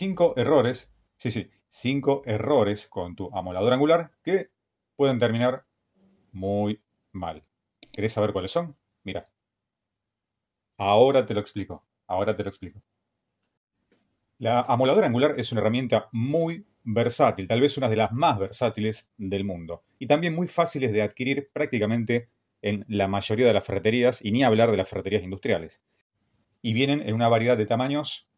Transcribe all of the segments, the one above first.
cinco errores, sí, sí, cinco errores con tu amolador angular que pueden terminar muy mal. ¿Querés saber cuáles son? Mira. Ahora te lo explico. Ahora te lo explico. La amoladora angular es una herramienta muy versátil, tal vez una de las más versátiles del mundo, y también muy fáciles de adquirir prácticamente en la mayoría de las ferreterías, y ni hablar de las ferreterías industriales. Y vienen en una variedad de tamaños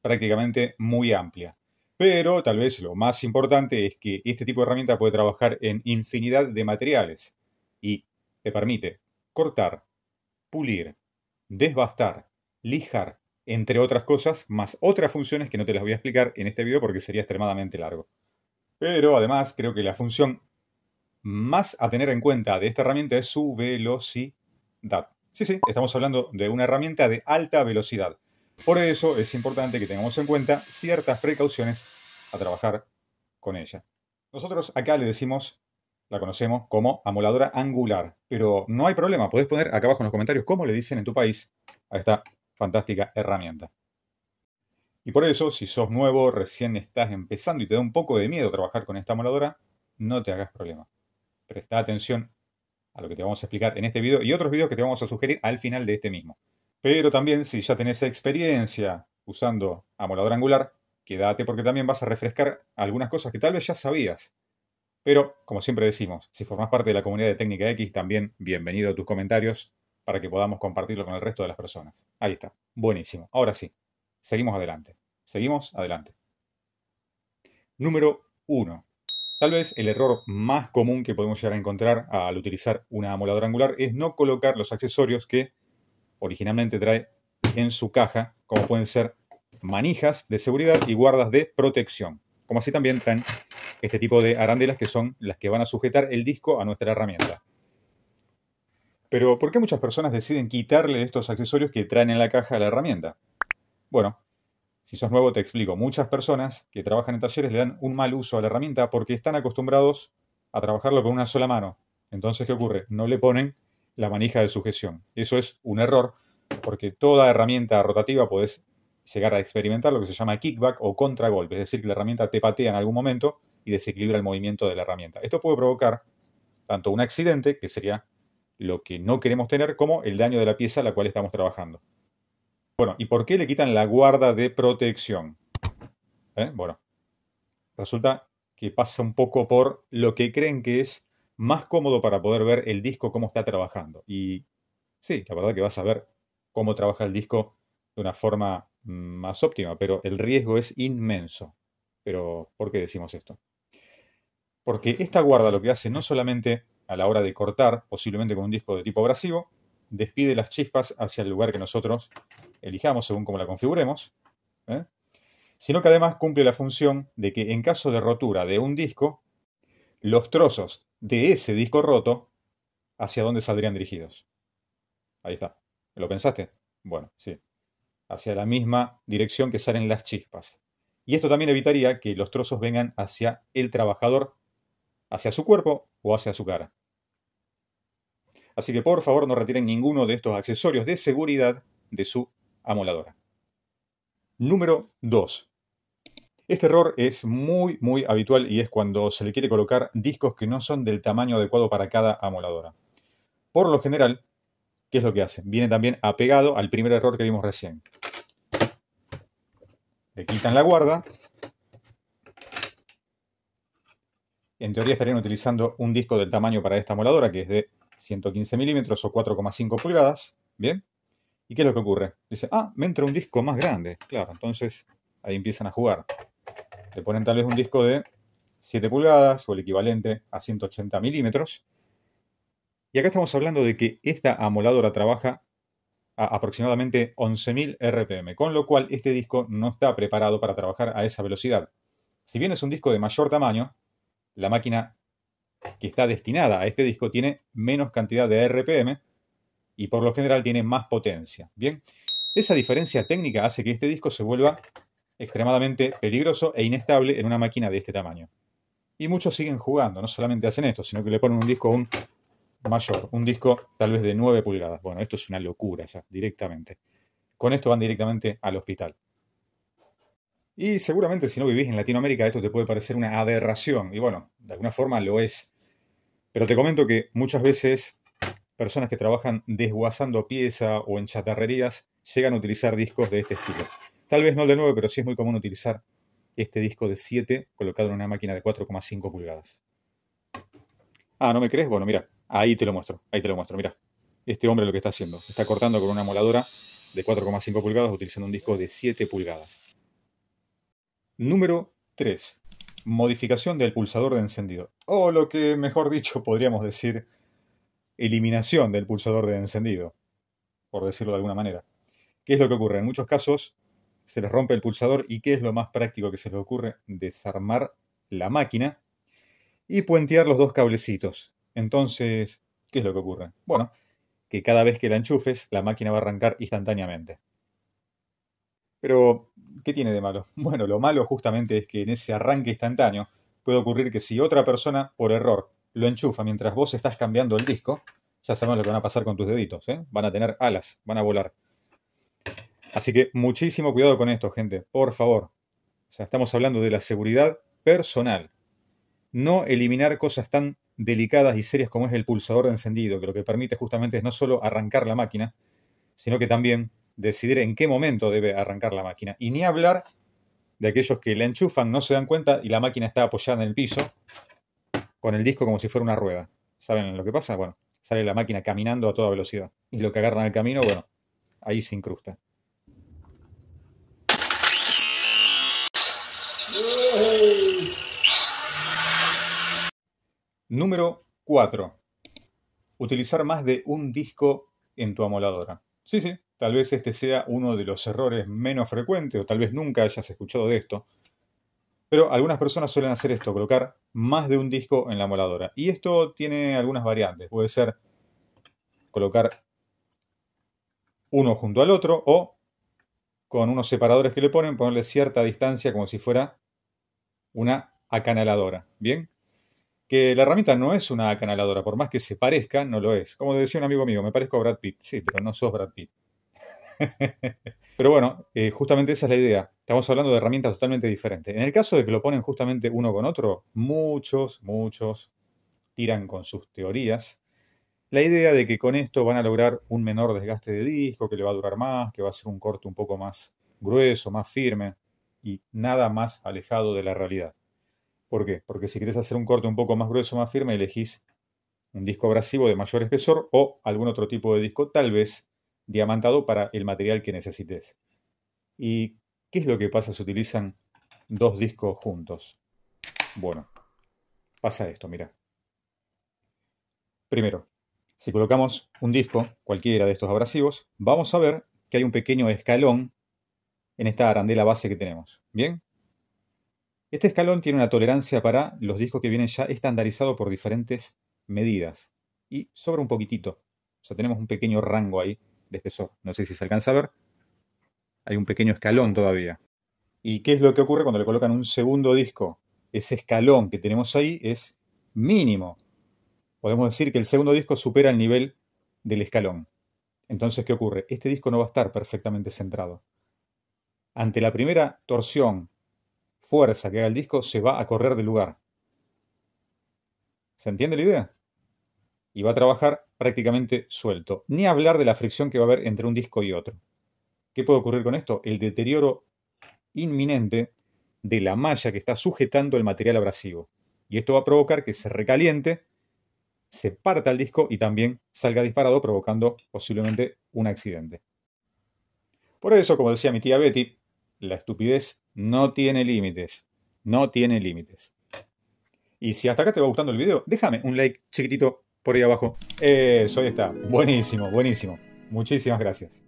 prácticamente muy amplia. Pero tal vez lo más importante es que este tipo de herramienta puede trabajar en infinidad de materiales y te permite cortar, pulir, desbastar, lijar, entre otras cosas, más otras funciones que no te las voy a explicar en este video porque sería extremadamente largo. Pero además creo que la función más a tener en cuenta de esta herramienta es su velocidad. Sí, sí, estamos hablando de una herramienta de alta velocidad. Por eso es importante que tengamos en cuenta ciertas precauciones a trabajar con ella. Nosotros acá le decimos, la conocemos como amoladora angular, pero no hay problema, podés poner acá abajo en los comentarios cómo le dicen en tu país a esta fantástica herramienta. Y por eso, si sos nuevo, recién estás empezando y te da un poco de miedo trabajar con esta amoladora, no te hagas problema. Presta atención a lo que te vamos a explicar en este video y otros videos que te vamos a sugerir al final de este mismo. Pero también si ya tenés experiencia usando amolador angular, quédate porque también vas a refrescar algunas cosas que tal vez ya sabías. Pero, como siempre decimos, si formas parte de la comunidad de Técnica X, también bienvenido a tus comentarios para que podamos compartirlo con el resto de las personas. Ahí está. Buenísimo. Ahora sí, seguimos adelante. Seguimos adelante. Número 1. Tal vez el error más común que podemos llegar a encontrar al utilizar una amoladora angular es no colocar los accesorios que originalmente trae en su caja, como pueden ser manijas de seguridad y guardas de protección. Como así también traen este tipo de arandelas que son las que van a sujetar el disco a nuestra herramienta. Pero ¿por qué muchas personas deciden quitarle estos accesorios que traen en la caja a la herramienta? Bueno, si sos nuevo te explico. Muchas personas que trabajan en talleres le dan un mal uso a la herramienta porque están acostumbrados a trabajarlo con una sola mano. Entonces, ¿qué ocurre? No le ponen la manija de sujeción. Eso es un error porque toda herramienta rotativa puedes llegar a experimentar lo que se llama kickback o contragolpe, es decir, que la herramienta te patea en algún momento y desequilibra el movimiento de la herramienta. Esto puede provocar tanto un accidente, que sería lo que no queremos tener, como el daño de la pieza a la cual estamos trabajando. Bueno, ¿y por qué le quitan la guarda de protección? ¿Eh? Bueno, resulta que pasa un poco por lo que creen que es más cómodo para poder ver el disco, cómo está trabajando. Y sí, la verdad que vas a ver cómo trabaja el disco de una forma mm, más óptima, pero el riesgo es inmenso. Pero, ¿por qué decimos esto? Porque esta guarda lo que hace no solamente a la hora de cortar, posiblemente con un disco de tipo abrasivo, despide las chispas hacia el lugar que nosotros elijamos según cómo la configuremos, ¿eh? sino que además cumple la función de que en caso de rotura de un disco, los trozos de ese disco roto, ¿hacia dónde saldrían dirigidos? Ahí está. ¿Lo pensaste? Bueno, sí. Hacia la misma dirección que salen las chispas. Y esto también evitaría que los trozos vengan hacia el trabajador, hacia su cuerpo o hacia su cara. Así que por favor no retiren ninguno de estos accesorios de seguridad de su amoladora. Número 2. Este error es muy, muy habitual y es cuando se le quiere colocar discos que no son del tamaño adecuado para cada amoladora. Por lo general, ¿qué es lo que hacen? Viene también apegado al primer error que vimos recién. Le quitan la guarda. En teoría estarían utilizando un disco del tamaño para esta amoladora, que es de 115 milímetros o 4,5 pulgadas. ¿Bien? ¿Y qué es lo que ocurre? Dice, ah, me entra un disco más grande. Claro, entonces ahí empiezan a jugar. Le ponen tal vez un disco de 7 pulgadas o el equivalente a 180 milímetros. Y acá estamos hablando de que esta amoladora trabaja a aproximadamente 11.000 RPM, con lo cual este disco no está preparado para trabajar a esa velocidad. Si bien es un disco de mayor tamaño, la máquina que está destinada a este disco tiene menos cantidad de RPM y por lo general tiene más potencia. Bien, esa diferencia técnica hace que este disco se vuelva extremadamente peligroso e inestable en una máquina de este tamaño. Y muchos siguen jugando, no solamente hacen esto, sino que le ponen un disco aún mayor, un disco tal vez de 9 pulgadas. Bueno, esto es una locura ya, directamente. Con esto van directamente al hospital. Y seguramente si no vivís en Latinoamérica esto te puede parecer una aberración, y bueno, de alguna forma lo es. Pero te comento que muchas veces personas que trabajan desguazando pieza o en chatarrerías llegan a utilizar discos de este estilo. Tal vez no el de nuevo, pero sí es muy común utilizar este disco de 7 colocado en una máquina de 4,5 pulgadas. Ah, ¿no me crees? Bueno, mira, ahí te lo muestro, ahí te lo muestro, mira. Este hombre lo que está haciendo, está cortando con una moladora de 4,5 pulgadas utilizando un disco de 7 pulgadas. Número 3. Modificación del pulsador de encendido. O lo que mejor dicho podríamos decir, eliminación del pulsador de encendido, por decirlo de alguna manera. ¿Qué es lo que ocurre? En muchos casos se les rompe el pulsador y qué es lo más práctico que se les ocurre, desarmar la máquina y puentear los dos cablecitos. Entonces, ¿qué es lo que ocurre? Bueno, que cada vez que la enchufes, la máquina va a arrancar instantáneamente. Pero, ¿qué tiene de malo? Bueno, lo malo justamente es que en ese arranque instantáneo puede ocurrir que si otra persona, por error, lo enchufa mientras vos estás cambiando el disco, ya sabemos lo que van a pasar con tus deditos, ¿eh? van a tener alas, van a volar. Así que muchísimo cuidado con esto, gente, por favor. O sea, estamos hablando de la seguridad personal. No eliminar cosas tan delicadas y serias como es el pulsador de encendido, que lo que permite justamente es no solo arrancar la máquina, sino que también decidir en qué momento debe arrancar la máquina. Y ni hablar de aquellos que la enchufan, no se dan cuenta y la máquina está apoyada en el piso con el disco como si fuera una rueda. ¿Saben lo que pasa? Bueno, sale la máquina caminando a toda velocidad. Y lo que agarran al camino, bueno, ahí se incrusta. Número 4. Utilizar más de un disco en tu amoladora. Sí, sí, tal vez este sea uno de los errores menos frecuentes o tal vez nunca hayas escuchado de esto. Pero algunas personas suelen hacer esto, colocar más de un disco en la amoladora. Y esto tiene algunas variantes. Puede ser colocar uno junto al otro o con unos separadores que le ponen, ponerle cierta distancia como si fuera una acanaladora. ¿Bien? que la herramienta no es una acanaladora, por más que se parezca, no lo es. Como decía un amigo mío, me parezco a Brad Pitt, sí, pero no sos Brad Pitt. pero bueno, eh, justamente esa es la idea. Estamos hablando de herramientas totalmente diferentes. En el caso de que lo ponen justamente uno con otro, muchos, muchos tiran con sus teorías. La idea de que con esto van a lograr un menor desgaste de disco, que le va a durar más, que va a ser un corte un poco más grueso, más firme y nada más alejado de la realidad. ¿Por qué? Porque si quieres hacer un corte un poco más grueso, más firme, elegís un disco abrasivo de mayor espesor o algún otro tipo de disco, tal vez diamantado para el material que necesites. ¿Y qué es lo que pasa si utilizan dos discos juntos? Bueno, pasa esto, mira. Primero, si colocamos un disco, cualquiera de estos abrasivos, vamos a ver que hay un pequeño escalón en esta arandela base que tenemos. ¿Bien? Este escalón tiene una tolerancia para los discos que vienen ya estandarizados por diferentes medidas. Y sobra un poquitito. O sea, tenemos un pequeño rango ahí de espesor. No sé si se alcanza a ver. Hay un pequeño escalón todavía. ¿Y qué es lo que ocurre cuando le colocan un segundo disco? Ese escalón que tenemos ahí es mínimo. Podemos decir que el segundo disco supera el nivel del escalón. Entonces, ¿qué ocurre? Este disco no va a estar perfectamente centrado. Ante la primera torsión fuerza que haga el disco se va a correr del lugar. ¿Se entiende la idea? Y va a trabajar prácticamente suelto. Ni hablar de la fricción que va a haber entre un disco y otro. ¿Qué puede ocurrir con esto? El deterioro inminente de la malla que está sujetando el material abrasivo. Y esto va a provocar que se recaliente, se parta el disco y también salga disparado, provocando posiblemente un accidente. Por eso, como decía mi tía Betty, la estupidez no tiene límites. No tiene límites. Y si hasta acá te va gustando el video, déjame un like chiquitito por ahí abajo. Eso, ahí está. Buenísimo, buenísimo. Muchísimas gracias.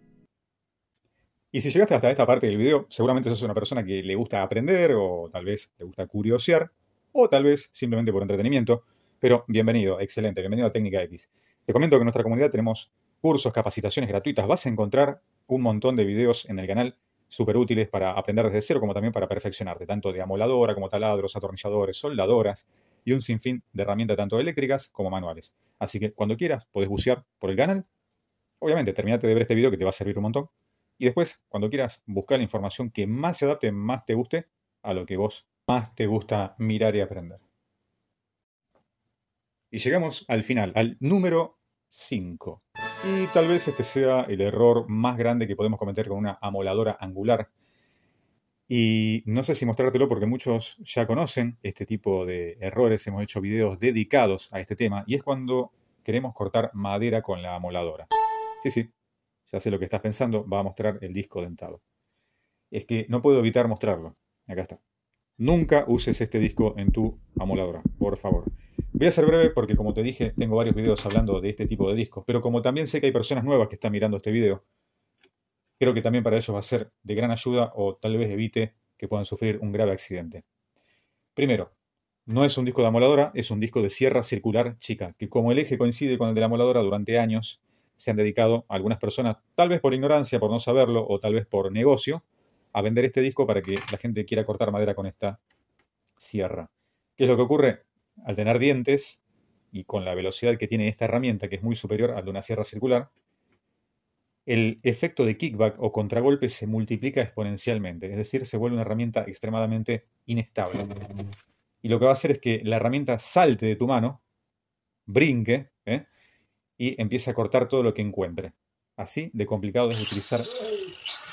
Y si llegaste hasta esta parte del video, seguramente sos una persona que le gusta aprender o tal vez le gusta curiosear o tal vez simplemente por entretenimiento. Pero bienvenido, excelente, bienvenido a Técnica X. Te comento que en nuestra comunidad tenemos cursos, capacitaciones gratuitas. Vas a encontrar un montón de videos en el canal súper útiles para aprender desde cero, como también para perfeccionarte, tanto de amoladora como taladros, atornilladores, soldadoras y un sinfín de herramientas tanto eléctricas como manuales. Así que cuando quieras, podés bucear por el canal. Obviamente, terminate de ver este video que te va a servir un montón. Y después, cuando quieras, buscar la información que más se adapte, más te guste a lo que vos más te gusta mirar y aprender. Y llegamos al final, al número 5. Y tal vez este sea el error más grande que podemos cometer con una amoladora angular. Y no sé si mostrártelo porque muchos ya conocen este tipo de errores. Hemos hecho videos dedicados a este tema y es cuando queremos cortar madera con la amoladora. Sí, sí, ya sé lo que estás pensando. Va a mostrar el disco dentado. Es que no puedo evitar mostrarlo. Acá está. Nunca uses este disco en tu amoladora, por favor. Voy a ser breve porque, como te dije, tengo varios videos hablando de este tipo de discos, pero como también sé que hay personas nuevas que están mirando este video, creo que también para ellos va a ser de gran ayuda o tal vez evite que puedan sufrir un grave accidente. Primero, no es un disco de amoladora, es un disco de sierra circular chica, que como el eje coincide con el de la amoladora durante años, se han dedicado algunas personas, tal vez por ignorancia, por no saberlo, o tal vez por negocio, a vender este disco para que la gente quiera cortar madera con esta sierra. ¿Qué es lo que ocurre? al tener dientes y con la velocidad que tiene esta herramienta, que es muy superior al de una sierra circular, el efecto de kickback o contragolpe se multiplica exponencialmente, es decir, se vuelve una herramienta extremadamente inestable. Y lo que va a hacer es que la herramienta salte de tu mano, brinque, ¿eh? y empiece a cortar todo lo que encuentre. Así de complicado es utilizar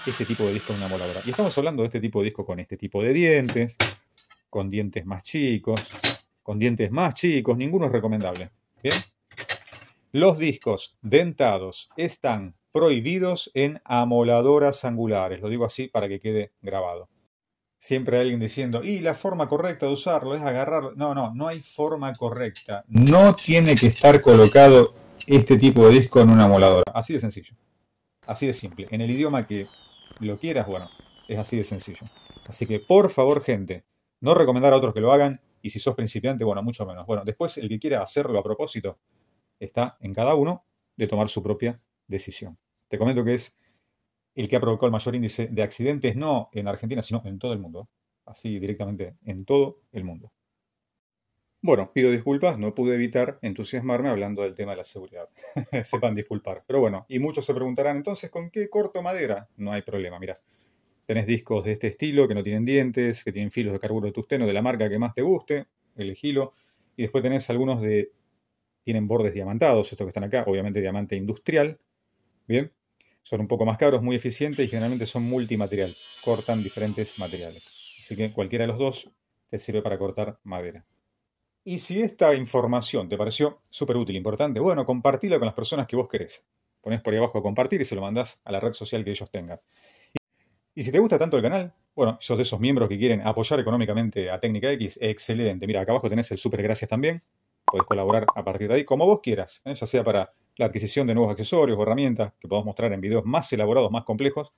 este tipo de disco en una moladora. Y estamos hablando de este tipo de disco con este tipo de dientes, con dientes más chicos, con dientes más chicos, ninguno es recomendable. Los discos dentados están prohibidos en amoladoras angulares. Lo digo así para que quede grabado. Siempre hay alguien diciendo, y la forma correcta de usarlo es agarrarlo. No, no, no hay forma correcta. No tiene que estar colocado este tipo de disco en una amoladora. Así de sencillo. Así de simple. En el idioma que lo quieras, bueno, es así de sencillo. Así que por favor, gente, no recomendar a otros que lo hagan y si sos principiante, bueno, mucho menos. Bueno, después el que quiera hacerlo a propósito está en cada uno de tomar su propia decisión. Te comento que es el que ha provocado el mayor índice de accidentes, no en Argentina, sino en todo el mundo. Así directamente, en todo el mundo. Bueno, pido disculpas, no pude evitar entusiasmarme hablando del tema de la seguridad. Sepan disculpar. Pero bueno, y muchos se preguntarán entonces, ¿con qué corto madera? No hay problema, mira. Tenés discos de este estilo que no tienen dientes, que tienen filos de carburo de tusteno de la marca que más te guste, elegilo. Y después tenés algunos de. Tienen bordes diamantados, estos que están acá, obviamente diamante industrial. Bien. Son un poco más caros, muy eficientes y generalmente son multimaterial. Cortan diferentes materiales. Así que cualquiera de los dos te sirve para cortar madera. Y si esta información te pareció súper útil, importante, bueno, compartila con las personas que vos querés. Ponés por ahí abajo compartir y se lo mandás a la red social que ellos tengan. Y si te gusta tanto el canal, bueno, sos de esos miembros que quieren apoyar económicamente a Técnica X, excelente. Mira, acá abajo tenés el super gracias también. Podés colaborar a partir de ahí como vos quieras, ¿eh? ya sea para la adquisición de nuevos accesorios o herramientas que podamos mostrar en videos más elaborados, más complejos.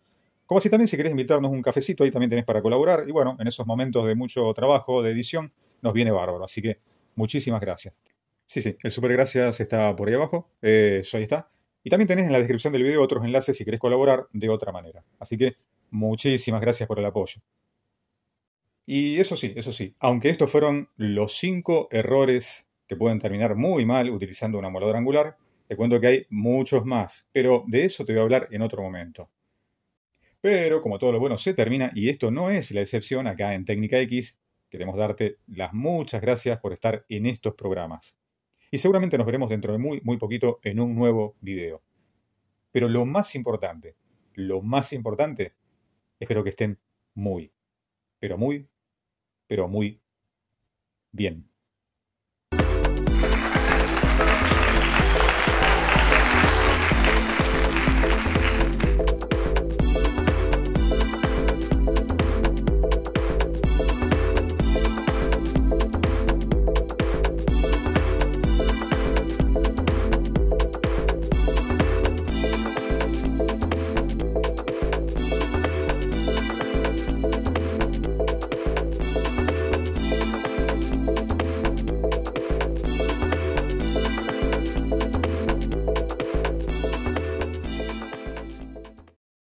Como si también si querés invitarnos un cafecito, ahí también tenés para colaborar. Y bueno, en esos momentos de mucho trabajo, de edición, nos viene bárbaro. Así que muchísimas gracias. Sí, sí, el super gracias está por ahí abajo. Eh, eso ahí está. Y también tenés en la descripción del video otros enlaces si querés colaborar de otra manera. Así que Muchísimas gracias por el apoyo. Y eso sí, eso sí, aunque estos fueron los cinco errores que pueden terminar muy mal utilizando una moladora angular, te cuento que hay muchos más, pero de eso te voy a hablar en otro momento. Pero como todo lo bueno se termina, y esto no es la excepción acá en Técnica X, queremos darte las muchas gracias por estar en estos programas. Y seguramente nos veremos dentro de muy, muy poquito en un nuevo video. Pero lo más importante, lo más importante Espero que estén muy, pero muy, pero muy bien.